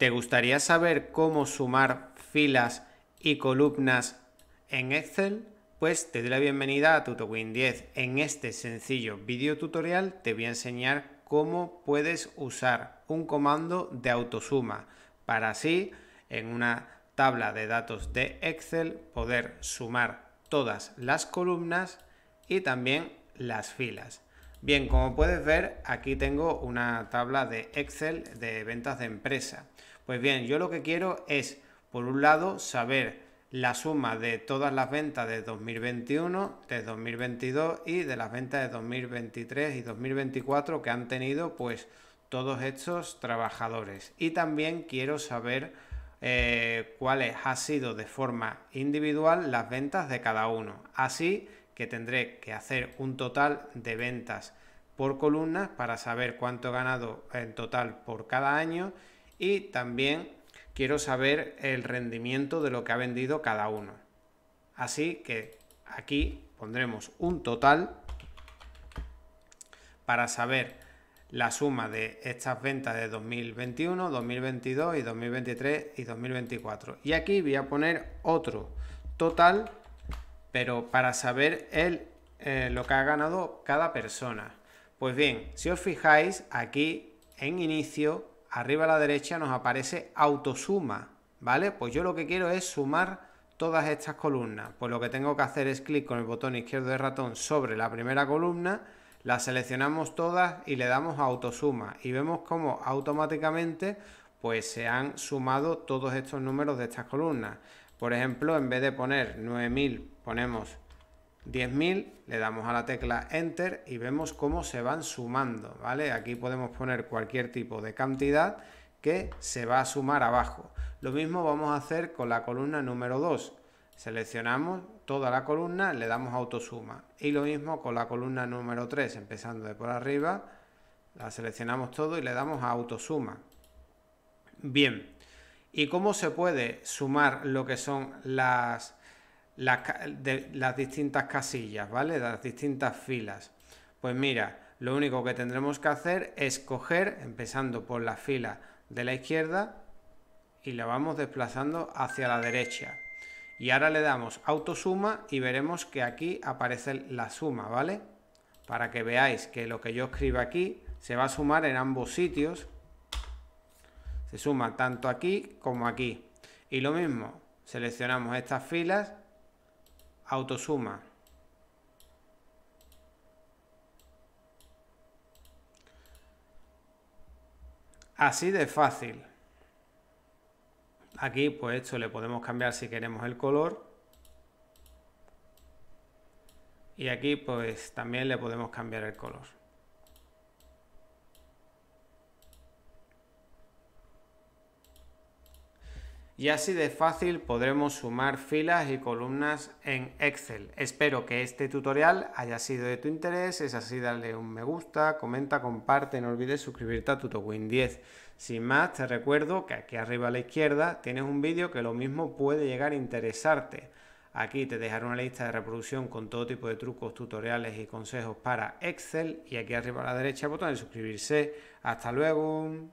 ¿Te gustaría saber cómo sumar filas y columnas en Excel? Pues te doy la bienvenida a TutoWin 10. En este sencillo video tutorial te voy a enseñar cómo puedes usar un comando de autosuma para así en una tabla de datos de Excel poder sumar todas las columnas y también las filas. Bien, como puedes ver, aquí tengo una tabla de Excel de ventas de empresa. Pues bien, yo lo que quiero es, por un lado, saber la suma de todas las ventas de 2021, de 2022 y de las ventas de 2023 y 2024 que han tenido pues todos estos trabajadores. Y también quiero saber eh, cuáles han sido de forma individual las ventas de cada uno. Así que tendré que hacer un total de ventas por columna para saber cuánto he ganado en total por cada año y también quiero saber el rendimiento de lo que ha vendido cada uno. Así que aquí pondremos un total para saber la suma de estas ventas de 2021, 2022 y 2023 y 2024. Y aquí voy a poner otro total pero para saber el, eh, lo que ha ganado cada persona. Pues bien, si os fijáis, aquí en inicio, arriba a la derecha nos aparece autosuma, ¿vale? Pues yo lo que quiero es sumar todas estas columnas. Pues lo que tengo que hacer es clic con el botón izquierdo de ratón sobre la primera columna, la seleccionamos todas y le damos autosuma y vemos cómo automáticamente pues se han sumado todos estos números de estas columnas. Por ejemplo, en vez de poner 9000, ponemos 10.000, le damos a la tecla Enter y vemos cómo se van sumando, ¿vale? Aquí podemos poner cualquier tipo de cantidad que se va a sumar abajo. Lo mismo vamos a hacer con la columna número 2. Seleccionamos toda la columna, le damos autosuma. Y lo mismo con la columna número 3, empezando de por arriba, la seleccionamos todo y le damos a autosuma. Bien, y cómo se puede sumar lo que son las, distintas casillas, ¿vale? Las distintas filas. Pues mira, lo único que tendremos que hacer es coger, empezando por la fila de la izquierda, y la vamos desplazando hacia la derecha. Y ahora le damos autosuma y veremos que aquí aparece la suma, ¿vale? Para que veáis que lo que yo escribo aquí se va a sumar en ambos sitios se suma tanto aquí como aquí. Y lo mismo, seleccionamos estas filas, autosuma. Así de fácil. Aquí, pues esto le podemos cambiar si queremos el color. Y aquí, pues también le podemos cambiar el color. y así de fácil podremos sumar filas y columnas en Excel. Espero que este tutorial haya sido de tu interés, si es así dale un me gusta, comenta, comparte, no olvides suscribirte a TutoWin 10. Sin más, te recuerdo que aquí arriba a la izquierda tienes un vídeo que lo mismo puede llegar a interesarte. Aquí te dejaré una lista de reproducción con todo tipo de trucos, tutoriales y consejos para Excel y aquí arriba a la derecha el botón de suscribirse. Hasta luego.